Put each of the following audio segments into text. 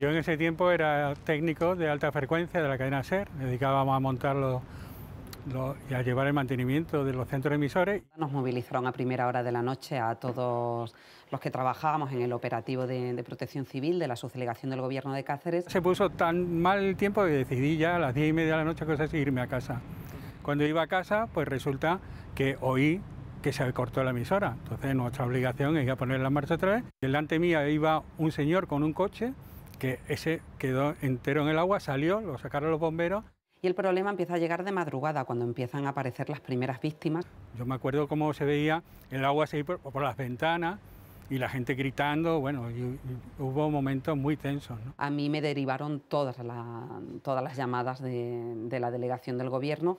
Yo en ese tiempo era técnico de alta frecuencia de la cadena SER, dedicábamos a montar y a llevar el mantenimiento de los centros emisores. Nos movilizaron a primera hora de la noche a todos los que trabajábamos en el operativo de, protección civil de la subdelegación del gobierno de Cáceres. Se puso tan mal el tiempo que decidí ya a las diez y media de la noche cosas irme a casa. Cuando iba a casa, pues resulta que oí que se cortó la emisora. Entonces nuestra obligación es ir a ponerla en marcha otra vez. Delante mía iba un señor con un coche que ese quedó entero en el agua, salió, lo sacaron los bomberos. Y el problema empieza a llegar de madrugada, cuando empiezan a aparecer las primeras víctimas. Yo me acuerdo cómo se veía el agua seguir por, las ventanas y la gente gritando, bueno, hubo momentos muy tensos. A mí me derivaron todas, las llamadas de, la delegación del gobierno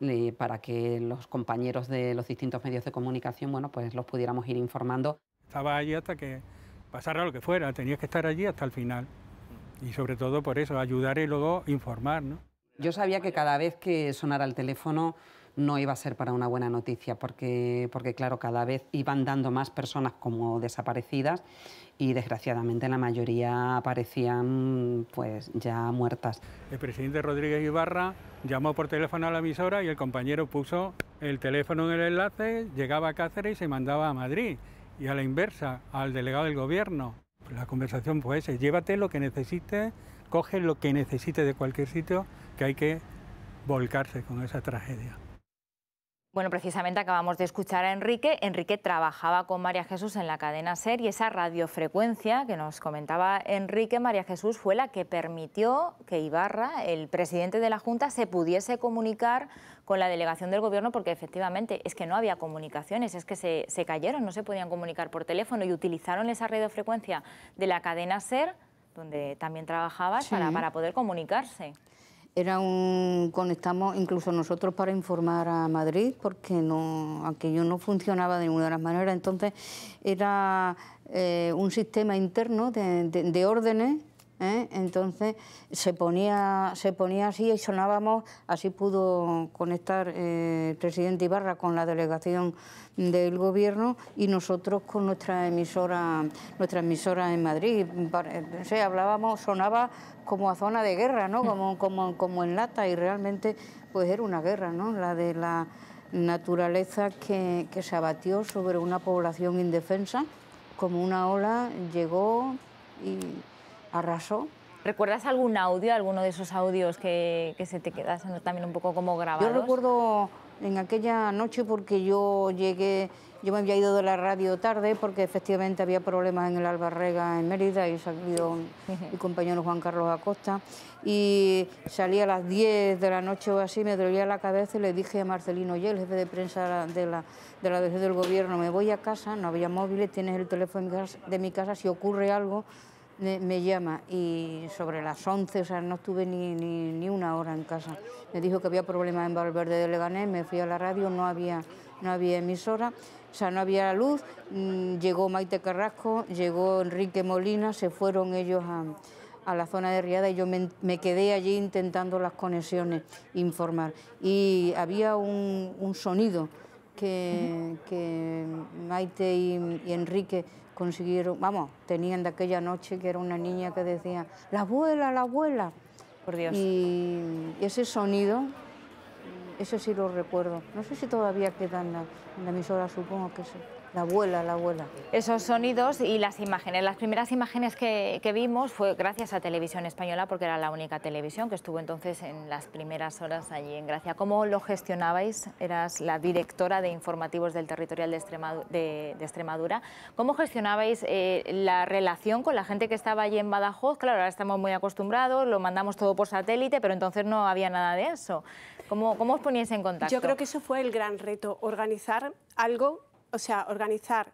eh, para que los compañeros de los distintos medios de comunicación, bueno, pues los pudiéramos ir informando. Estaba allí hasta que pasara lo que fuera, ...tenía que estar allí hasta el final y sobre todo por eso, ayudar y luego informar. ¿no? Yo sabía que cada vez que sonara el teléfono no iba a ser para una buena noticia, porque, porque claro, cada vez iban dando más personas como desaparecidas y desgraciadamente la mayoría aparecían pues ya muertas. El presidente Rodríguez Ibarra llamó por teléfono a la emisora y el compañero puso el teléfono en el enlace, llegaba a Cáceres y se mandaba a Madrid y a la inversa, al delegado del gobierno la conversación fue pues, esa, llévate lo que necesites, coge lo que necesites de cualquier sitio, que hay que volcarse con esa tragedia. Bueno, precisamente acabamos de escuchar a Enrique. Enrique trabajaba con María Jesús en la cadena SER y esa radiofrecuencia que nos comentaba Enrique, María Jesús, fue la que permitió que Ibarra, el presidente de la Junta, se pudiese comunicar con la delegación del Gobierno porque efectivamente es que no había comunicaciones, es que se, cayeron, no se podían comunicar por teléfono y utilizaron esa radiofrecuencia de la cadena SER, donde también trabajaba para, para poder comunicarse. Era un conectamos incluso nosotros para informar a Madrid porque no aquello no funcionaba de ninguna de las maneras. Entonces era eh, un sistema interno de, de órdenes ¿eh? Entonces se ponía, se ponía así y sonábamos, así pudo conectar eh, el presidente Ibarra con la delegación del gobierno y nosotros con nuestra emisora, nuestra emisora en Madrid. Eh, hablábamos, sonaba como a zona de guerra, ¿no? Como, mm. como, como en lata y realmente pues era una guerra, ¿no? La de la naturaleza que se abatió sobre una población indefensa, como una ola llegó y arrasó. ¿Recuerdas algún audio, alguno de esos audios que, se te quedasen también un poco como grabados? Yo recuerdo en aquella noche porque yo llegué, yo me había ido de la radio tarde porque efectivamente había problemas en el Albarrega en Mérida y salió mi compañero Juan Carlos Acosta y salí a las 10 de la noche o así, me dolía la cabeza y le dije a Marcelino Oye, el jefe de prensa de la de la del gobierno, me voy a casa, no había móviles, tienes el teléfono de mi casa si ocurre algo me, llama y sobre las 11, o sea, no estuve ni, una hora en casa. Me dijo que había problemas en Valverde de Leganés, me fui a la radio, no había, no había emisora, o sea, no había luz. Mm, llegó Maite Carrasco, llegó Enrique Molina, se fueron ellos a, a la zona de Riada y yo me, quedé allí intentando las conexiones, informar. Y había un, sonido que, Maite y Enrique consiguieron, vamos, tenían de aquella noche que era una niña que decía, la abuela, la abuela. Por Dios. Y ese sonido, ese sí lo recuerdo. No sé si todavía quedan la, en la emisora, supongo que sí. La abuela, la abuela. Esos sonidos y las imágenes. Las primeras imágenes que, vimos fue gracias a Televisión Española, porque era la única televisión que estuvo entonces en las primeras horas allí en Gracia. ¿Cómo lo gestionabais? Eras la directora de informativos del territorial de, de, Extremadura. ¿Cómo gestionabais eh, la relación con la gente que estaba allí en Badajoz? Claro, ahora estamos muy acostumbrados, lo mandamos todo por satélite, pero entonces no había nada de eso. cómo os poníais en contacto? Yo creo que eso fue el gran reto, organizar algo o sea, organizar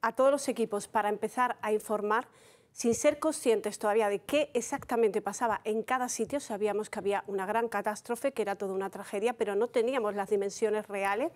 a todos los equipos para empezar a informar sin ser conscientes todavía de qué exactamente pasaba en cada sitio, sabíamos que había una gran catástrofe, que era toda una tragedia, pero no teníamos las dimensiones reales,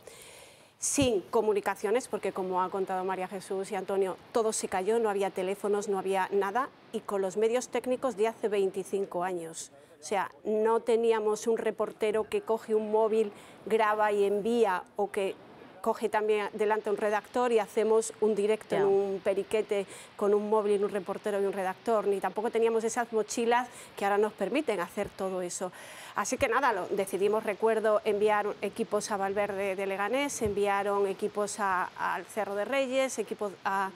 sin comunicaciones, porque como ha contado María Jesús y Antonio, todo se cayó, no había teléfonos, no había nada, y con los medios técnicos de hace 25 años. O sea, no teníamos un reportero que coge un móvil, graba y envía, o que coge también delante un redactor y hacemos un directo en un periquete con un móvil, en un reportero y un redactor, ni tampoco teníamos esas mochilas que ahora nos permiten hacer todo eso. Así que nada, decidimos, recuerdo, enviar equipos a Valverde de Leganés, enviaron equipos al Cerro de Reyes, equipos a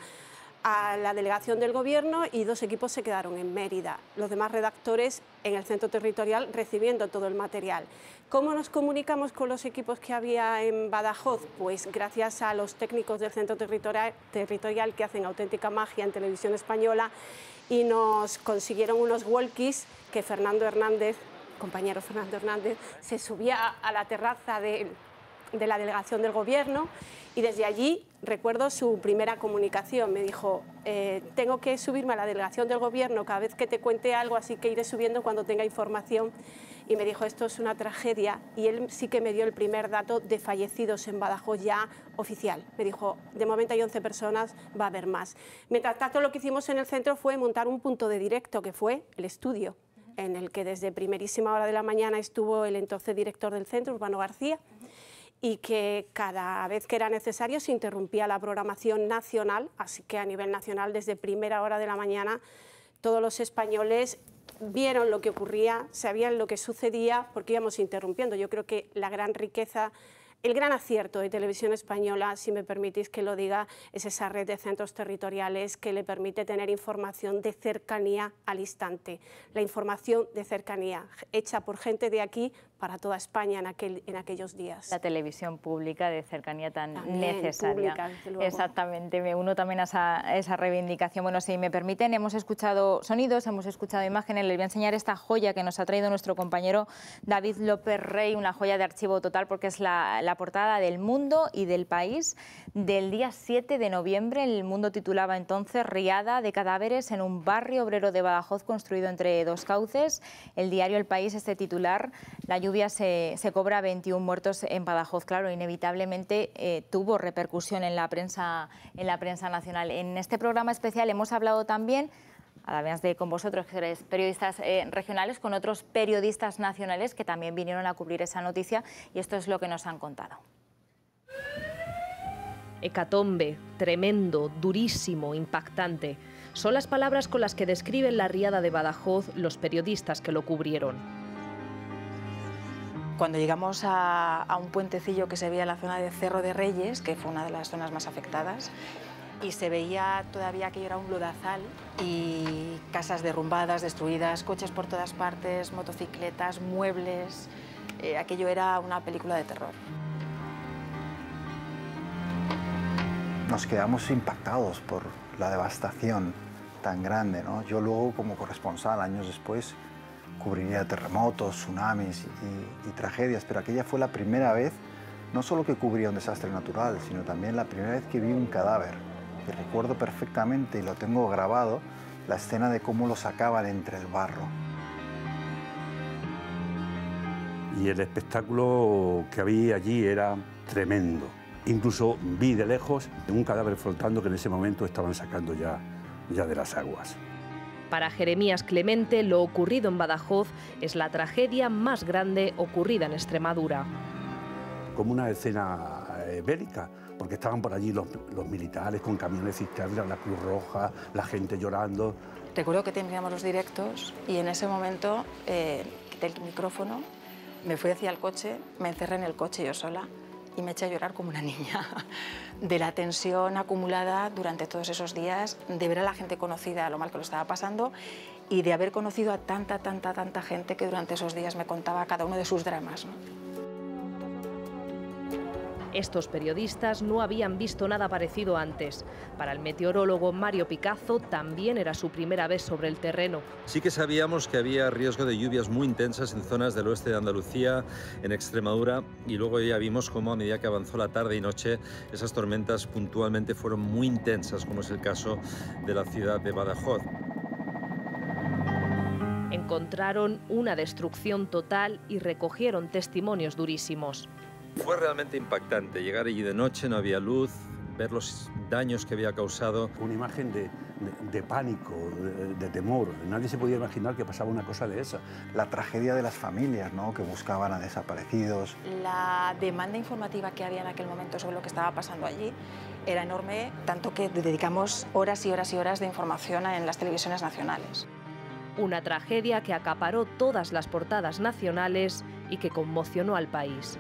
a la delegación del Gobierno y dos equipos se quedaron en Mérida, los demás redactores en el centro territorial recibiendo todo el material. ¿Cómo nos comunicamos con los equipos que había en Badajoz? Pues gracias a los técnicos del centro territorial, que hacen auténtica magia en televisión española y nos consiguieron unos walkies que Fernando Hernández, compañero Fernando Hernández, se subía a la terraza de, de la delegación del Gobierno y desde allí recuerdo su primera comunicación, me dijo, eh, tengo que subirme a la delegación del gobierno cada vez que te cuente algo, así que iré subiendo cuando tenga información. Y me dijo, esto es una tragedia. Y él sí que me dio el primer dato de fallecidos en Badajoz ya oficial. Me dijo, de momento hay 11 personas, va a haber más. Mientras tanto, lo que hicimos en el centro fue montar un punto de directo, que fue el estudio, en el que desde primerísima hora de la mañana estuvo el entonces director del centro, Urbano García y que cada vez que era necesario se interrumpía la programación nacional, así que a nivel nacional desde primera hora de la mañana todos los españoles vieron lo que ocurría, sabían lo que sucedía porque íbamos interrumpiendo. Yo creo que la gran riqueza el gran acierto de Televisión Española, si me permitís que lo diga, es esa red de centros territoriales que le permite tener información de cercanía al instante. La información de cercanía, hecha por gente de aquí para toda España en, aquel, en aquellos días. La televisión pública de cercanía tan necesaria. Exactamente, me uno también a esa, reivindicación. Bueno, si me permiten, hemos escuchado sonidos, hemos escuchado imágenes, les voy a enseñar esta joya que nos ha traído nuestro compañero David López Rey, una joya de archivo total porque es la, portada del mundo y del país del día 7 de noviembre. El mundo titulaba entonces Riada de cadáveres en un barrio obrero de Badajoz construido entre dos cauces. El diario El País, este titular, la lluvia se, cobra 21 muertos en Badajoz. Claro, inevitablemente eh, tuvo repercusión en la, prensa, en la prensa nacional. En este programa especial hemos hablado también además de con vosotros, que eres periodistas eh, regionales, con otros periodistas nacionales que también vinieron a cubrir esa noticia y esto es lo que nos han contado. Hecatombe, tremendo, durísimo, impactante. Son las palabras con las que describen la riada de Badajoz los periodistas que lo cubrieron. Cuando llegamos a, un puentecillo que se veía en la zona de Cerro de Reyes, que fue una de las zonas más afectadas, y se veía todavía que era un lodazal y casas derrumbadas, destruidas, coches por todas partes, motocicletas, muebles. Eh, aquello era una película de terror. Nos quedamos impactados por la devastación tan grande. ¿no? Yo luego, como corresponsal, años después, cubriría terremotos, tsunamis y, tragedias, pero aquella fue la primera vez, no solo que cubría un desastre natural, sino también la primera vez que vi un cadáver. recuerdo perfectamente, y lo tengo grabado, la escena de cómo lo sacaban entre el barro. Y el espectáculo que había allí era tremendo. Incluso vi de lejos un cadáver flotando que en ese momento estaban sacando ya, ya de las aguas. Para Jeremías Clemente, lo ocurrido en Badajoz es la tragedia más grande ocurrida en Extremadura. Como una escena eh, bélica, porque estaban por allí los, militares con camiones cisterna, la Cruz Roja, la gente llorando. Recuerdo que teníamos los directos y en ese momento eh, quité el micrófono, me fui hacia el coche, me encerré en el coche yo sola y me eché a llorar como una niña de la tensión acumulada durante todos esos días, de ver a la gente conocida lo mal que lo estaba pasando y de haber conocido a tanta, tanta, tanta gente que durante esos días me contaba cada uno de sus dramas. Estos periodistas no habían visto nada parecido antes. Para el meteorólogo Mario Picazo también era su primera vez sobre el terreno. Sí que sabíamos que había riesgo de lluvias muy intensas en zonas del oeste de Andalucía, en Extremadura, y luego ya vimos cómo a medida que avanzó la tarde y noche, esas tormentas puntualmente fueron muy intensas, como es el caso de la ciudad de Badajoz encontraron una destrucción total y recogieron testimonios durísimos. Fue realmente impactante llegar allí de noche, no había luz, ver los daños que había causado. Una imagen de, pánico, de, temor. Nadie se podía imaginar que pasaba una cosa de esa. La tragedia de las familias, ¿no? Que buscaban a desaparecidos. La demanda informativa que había en aquel momento sobre lo que estaba pasando allí era enorme, tanto que dedicamos horas y horas y horas de información en las televisiones nacionales. Una tragedia que acaparó todas las portadas nacionales y que conmocionó al país.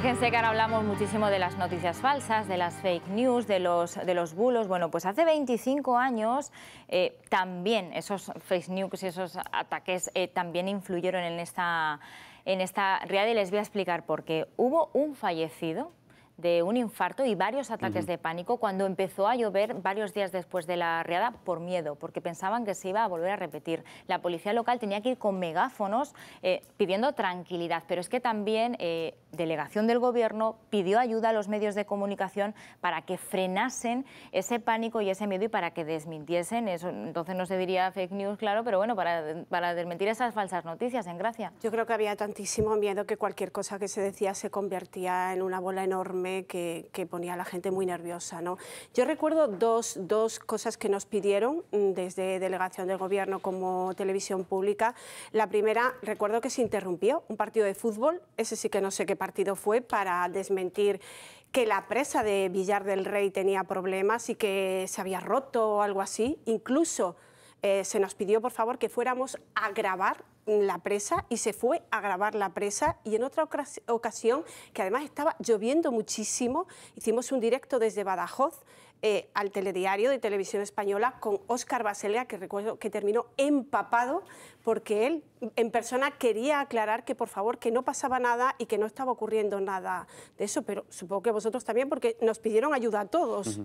Fíjense que ahora hablamos muchísimo de las noticias falsas, de las fake news, de los, de los bulos. Bueno, pues hace 25 años eh, también esos fake news y esos ataques eh, también influyeron en esta, en esta realidad y les voy a explicar por qué. Hubo un fallecido de un infarto y varios ataques de pánico cuando empezó a llover varios días después de la riada por miedo, porque pensaban que se iba a volver a repetir. La policía local tenía que ir con megáfonos eh, pidiendo tranquilidad, pero es que también eh, delegación del gobierno pidió ayuda a los medios de comunicación para que frenasen ese pánico y ese miedo y para que desmintiesen eso. Entonces no se diría fake news, claro, pero bueno, para, para desmentir esas falsas noticias en Gracia. Yo creo que había tantísimo miedo que cualquier cosa que se decía se convertía en una bola enorme que, ponía a la gente muy nerviosa. ¿no? Yo recuerdo dos, cosas que nos pidieron mm, desde Delegación del Gobierno como Televisión Pública. La primera, recuerdo que se interrumpió un partido de fútbol, ese sí que no sé qué partido fue, para desmentir que la presa de Villar del Rey tenía problemas y que se había roto o algo así. Incluso eh, se nos pidió, por favor, que fuéramos a grabar la presa y se fue a grabar la presa y en otra ocasión, que además estaba lloviendo muchísimo, hicimos un directo desde Badajoz eh, al telediario de Televisión Española con Óscar Baselga, que recuerdo que terminó empapado porque él en persona quería aclarar que por favor que no pasaba nada y que no estaba ocurriendo nada de eso, pero supongo que vosotros también porque nos pidieron ayuda a todos.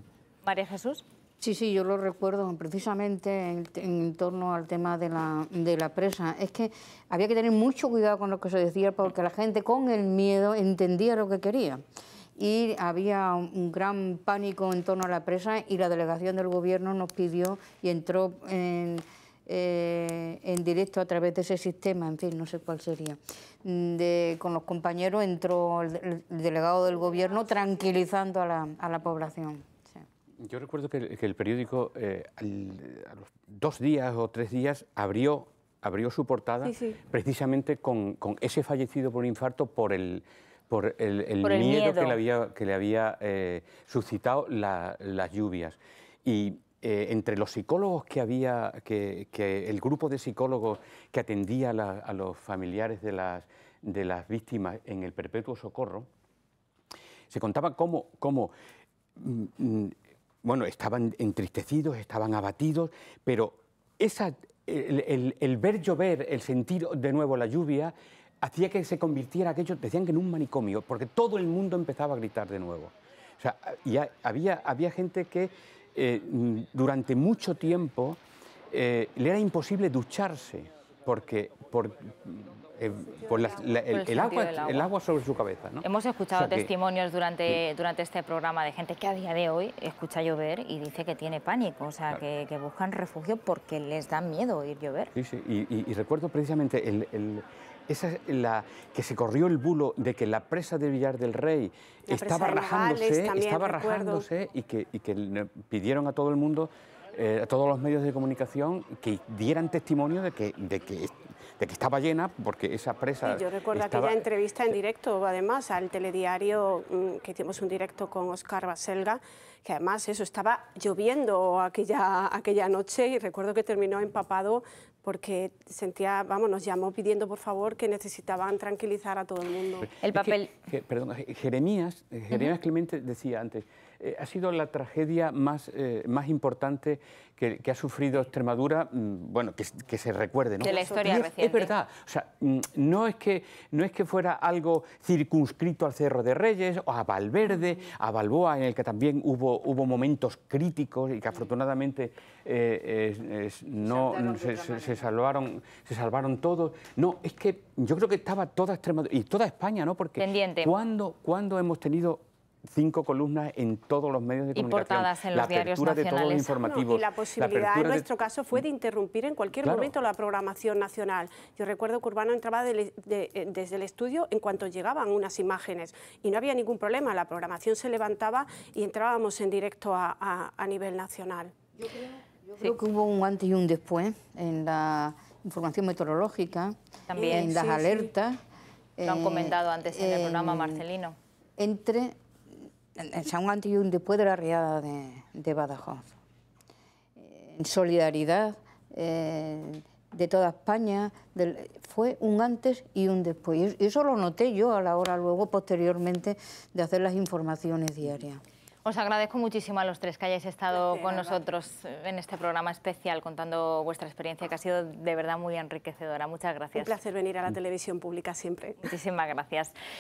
María Jesús. Sí, sí, yo lo recuerdo precisamente en, torno al tema de la, de la, presa. Es que había que tener mucho cuidado con lo que se decía porque la gente con el miedo entendía lo que quería. Y había un gran pánico en torno a la presa y la delegación del gobierno nos pidió y entró en, eh, en directo a través de ese sistema, en fin, no sé cuál sería. con los compañeros entró el, el, delegado del gobierno tranquilizando a la, a la población. Yo recuerdo que, el, periódico eh, a los dos días o tres días abrió, abrió su portada precisamente con, ese fallecido por infarto por el, por el, miedo, que le había, que le había eh, suscitado las lluvias. Y eh, entre los psicólogos que había, que, el grupo de psicólogos que atendía a los familiares de las, de las víctimas en el perpetuo socorro, se contaba cómo, cómo mm, mm, bueno, estaban entristecidos, estaban abatidos, pero esa, el, ver llover, el sentir de nuevo la lluvia, hacía que se convirtiera aquello, decían que en un manicomio, porque todo el mundo empezaba a gritar de nuevo. O sea, había, había gente que eh, durante mucho tiempo eh, le era imposible ducharse, porque eh, por, el, agua, sobre su cabeza. ¿no? Hemos escuchado testimonios durante, durante este programa de gente que a día de hoy escucha llover y dice que tiene pánico, o sea, que, buscan refugio porque les da miedo ir llover. Sí, sí, y, recuerdo precisamente el, que se corrió el bulo de que la presa de Villar del Rey estaba rajándose, estaba y que, pidieron a todo el mundo eh, a todos los medios de comunicación que dieran testimonio de que, de que de que estaba llena porque esa presa... yo recuerdo aquella entrevista en eh, directo, además, al telediario, mm, que hicimos un directo con Oscar Baselga, que además eso, estaba lloviendo aquella, aquella noche y recuerdo que terminó empapado porque sentía, vamos, nos llamó pidiendo por favor que necesitaban tranquilizar a todo el mundo. El papel... perdón, Jeremías, eh, Jeremías Clemente decía antes, eh, ha sido la tragedia más, eh, más importante que, ha sufrido Extremadura, mm, bueno, que, se recuerde, ¿no? De la historia es, reciente. Es verdad, o sea, mm, no es, que, no es que fuera algo circunscrito al Cerro de Reyes o a Valverde, a Balboa, en el que también hubo, hubo momentos críticos y que afortunadamente eh, no se, salvaron, se salvaron todos. No, es que yo creo que estaba toda Extremadura y toda España, ¿no? Porque Pendiente. ¿cuándo hemos tenido cinco columnas en todos los medios de comunicación. Y en los la diarios de todos los informativos. y la posibilidad, en nuestro caso, fue de interrumpir en cualquier momento la programación nacional. Yo recuerdo que Urbano entraba eh, desde el estudio en cuanto llegaban unas imágenes y no había ningún problema, la programación se levantaba y entrábamos en directo a, nivel nacional. Yo creo, que hubo un antes y un después en la información meteorológica, También, en las alertas. Lo han eh, comentado antes en el programa, Marcelino. Entre en un Antes y un después de la riada de, Badajoz. Eh, en solidaridad eh, de toda España, fue un antes y un después. Y eso lo noté yo a la hora luego, posteriormente, de hacer las informaciones diarias. Os agradezco muchísimo a los tres que hayáis estado con nosotros eh, en este programa especial contando vuestra experiencia que ha sido de verdad muy enriquecedora. Muchas gracias. Un placer venir a la televisión pública siempre. Muchísimas gracias.